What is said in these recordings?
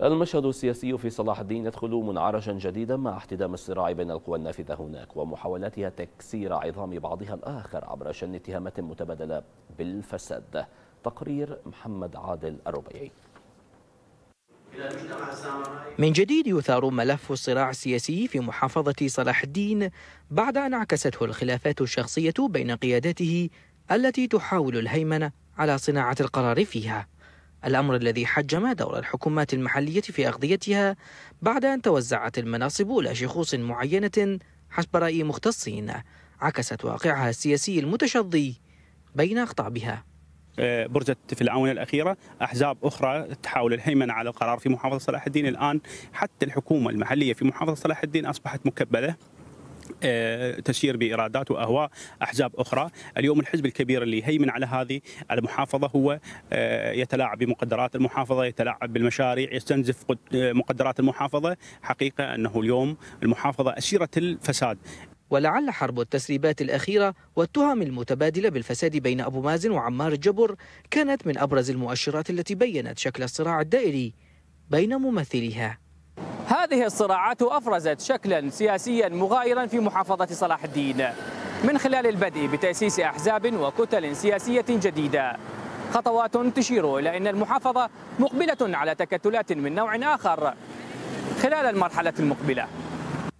المشهد السياسي في صلاح الدين يدخل منعرجا جديدا مع احتدام الصراع بين القوى النافذة هناك ومحاولاتها تكسير عظام بعضها الآخر عبر شن اتهامات متبادلة بالفساد تقرير محمد عادل الربيعي من جديد يثار ملف الصراع السياسي في محافظة صلاح الدين بعد أن عكسته الخلافات الشخصية بين قيادته التي تحاول الهيمنة على صناعة القرار فيها الأمر الذي حجم دور الحكومات المحلية في أغذيتها بعد أن توزعت المناصب إلى شخوص معينة حسب رأي مختصين عكست واقعها السياسي المتشظي بين أقطابها آه، برزت في الآونة الأخيرة أحزاب أخرى تحاول الهيمنة على القرار في محافظة صلاح الدين الآن حتى الحكومة المحلية في محافظة صلاح الدين أصبحت مكبلة آه، تسير بإرادات وأهواء أحزاب أخرى اليوم الحزب الكبير اللي هيمن على هذه المحافظة هو آه، يتلاعب بمقدرات المحافظة يتلاعب بالمشاريع يستنزف آه، مقدرات المحافظة حقيقة أنه اليوم المحافظة أسيرة الفساد ولعل حرب التسريبات الأخيرة والتهم المتبادلة بالفساد بين أبو مازن وعمار الجبر كانت من أبرز المؤشرات التي بينت شكل الصراع الدائري بين ممثليها هذه الصراعات أفرزت شكلا سياسيا مغايرا في محافظة صلاح الدين من خلال البدء بتأسيس أحزاب وكتل سياسية جديدة خطوات تشير إلى أن المحافظة مقبلة على تكتلات من نوع آخر خلال المرحلة المقبلة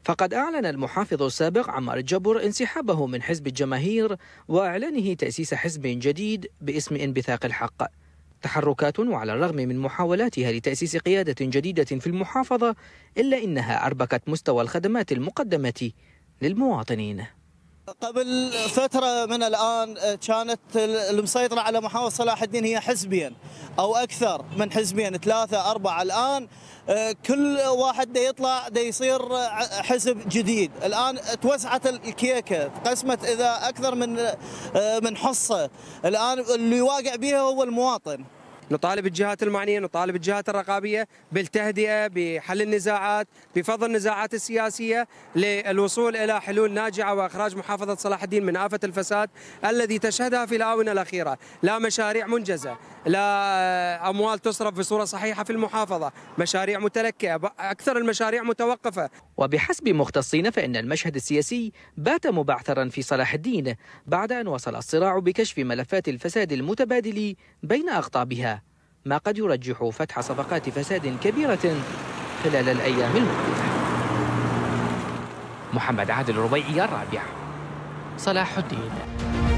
فقد أعلن المحافظ السابق عمار الجبر انسحابه من حزب الجماهير وإعلانه تأسيس حزب جديد باسم انبثاق الحق تحركات وعلى الرغم من محاولاتها لتأسيس قيادة جديدة في المحافظة إلا إنها أربكت مستوى الخدمات المقدمة للمواطنين قبل فترة من الآن آه، كانت المسيطرة على محافظة صلاح الدين هي حزبين أو أكثر من حزبين ثلاثة أربعة الآن آه، كل واحد دا يطلع دا يصير آه، حزب جديد الآن توسعت الكيكة قسمت إذا أكثر من من حصة الآن اللي واقع بها هو المواطن نطالب الجهات المعنيه نطالب الجهات الرقابيه بالتهدئه بحل النزاعات بفض النزاعات السياسيه للوصول الى حلول ناجعه واخراج محافظه صلاح الدين من افه الفساد الذي تشهدها في الاونه الاخيره لا مشاريع منجزه لا اموال تصرف بصوره صحيحه في المحافظه مشاريع متلكئه اكثر المشاريع متوقفه وبحسب مختصين فان المشهد السياسي بات مبعثرا في صلاح الدين بعد ان وصل الصراع بكشف ملفات الفساد المتبادل بين اقطابها ما قد يرجح فتح صفقات فساد كبيرة خلال الأيام المقبلة محمد عادل الربيعي الرابع صلاح الدين